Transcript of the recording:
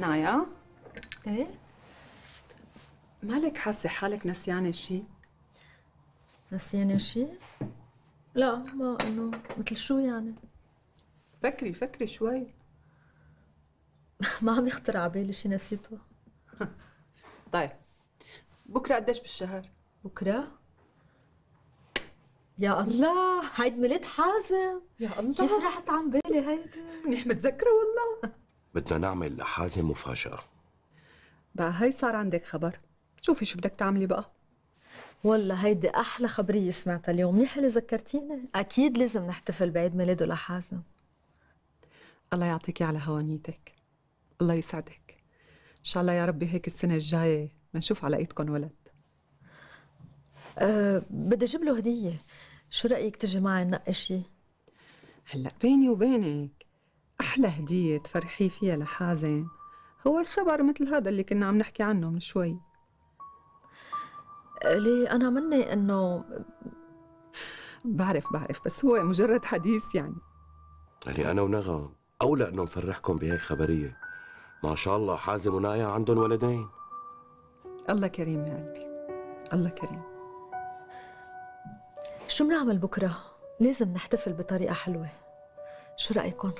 نايا ايه مالك حاسه حالك نسيانه شيء؟ نسيانه شيء؟ لا ما انه مثل شو يعني؟ فكري فكري شوي ما عم يخطر على بالي شي نسيته طيب بكره قديش بالشهر؟ بكره؟ يا الله هيدي ميلاد حازم يا الله كيف راحت عن بالي هيدي منيح متذكره والله بدنا نعمل لحازم مفاجأة بقى هي صار عندك خبر شوفي شو بدك تعملي بقى والله هيدي أحلى خبرية سمعتها اليوم منيح اللي ذكرتيني أكيد لازم نحتفل بعيد ميلاده لحازم الله يعطيكي على هوانيتك الله يسعدك إن شاء الله يا ربي هيك السنة الجاية بنشوف على إيدكم ولد أه بدي أجيب له هدية شو رأيك تجي معي ننقي شي؟ هلا بيني وبينك أحلى هدية تفرحي فيها لحازم هو الخبر مثل هذا اللي كنا عم نحكي عنه من شوي ليه أنا مني إنه بعرف بعرف بس هو مجرد حديث يعني يعني أنا ونغم أولى إنه نفرحكم بهي الخبرية ما شاء الله حازم ونايا عندهم ولدين الله كريم يا قلبي الله كريم شو بنعمل بكره؟ لازم نحتفل بطريقة حلوة شو رأيكم؟